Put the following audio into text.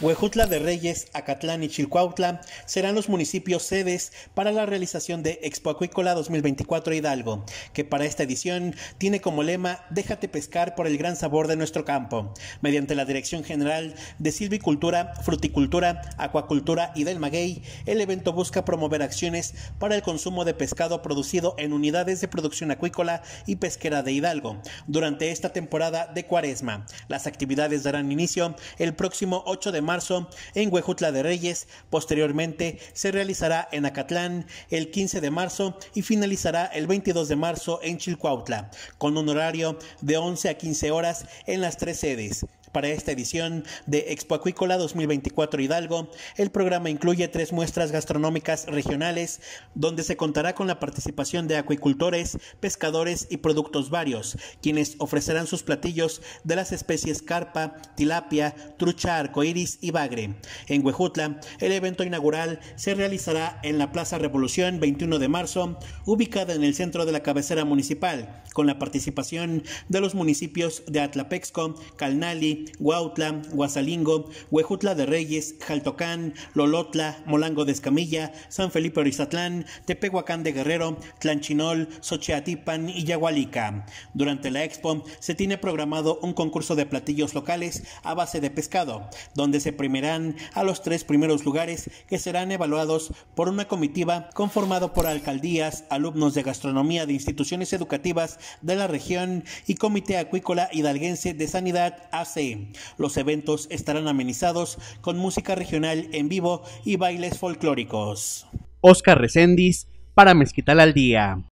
Huejutla de Reyes, Acatlán y Chilcuautla serán los municipios sedes para la realización de Expo Acuícola 2024 Hidalgo, que para esta edición tiene como lema Déjate pescar por el gran sabor de nuestro campo, mediante la Dirección General de Silvicultura, Fruticultura, Acuacultura y del Maguey, el evento busca promover acciones para el consumo de pescado producido en unidades de producción acuícola y pesquera de Hidalgo durante esta temporada de cuaresma. Las actividades darán inicio el próximo 8 de marzo en Huejutla de Reyes, posteriormente se realizará en Acatlán el 15 de marzo y finalizará el 22 de marzo en Chilcuautla, con un horario de 11 a 15 horas en las tres sedes. Para esta edición de Expo Acuícola 2024 Hidalgo, el programa incluye tres muestras gastronómicas regionales, donde se contará con la participación de acuicultores, pescadores y productos varios, quienes ofrecerán sus platillos de las especies carpa, tilapia, trucha arcoíris y bagre. En Huejutla, el evento inaugural se realizará en la Plaza Revolución 21 de marzo, ubicada en el centro de la cabecera municipal, con la participación de los municipios de Atlapexco, Calnali, Huautla, Huasalingo, Huejutla de Reyes, Jaltocán, Lolotla, Molango de Escamilla, San Felipe Orizatlán, Tepehuacán de Guerrero, Tlanchinol, Sochiatipan y Yagualica. Durante la expo se tiene programado un concurso de platillos locales a base de pescado, donde se premiarán a los tres primeros lugares que serán evaluados por una comitiva conformado por alcaldías, alumnos de gastronomía de instituciones educativas de la región y Comité Acuícola Hidalguense de Sanidad ACE. Los eventos estarán amenizados con música regional en vivo y bailes folclóricos. Oscar Recendis para Mezquital al Día.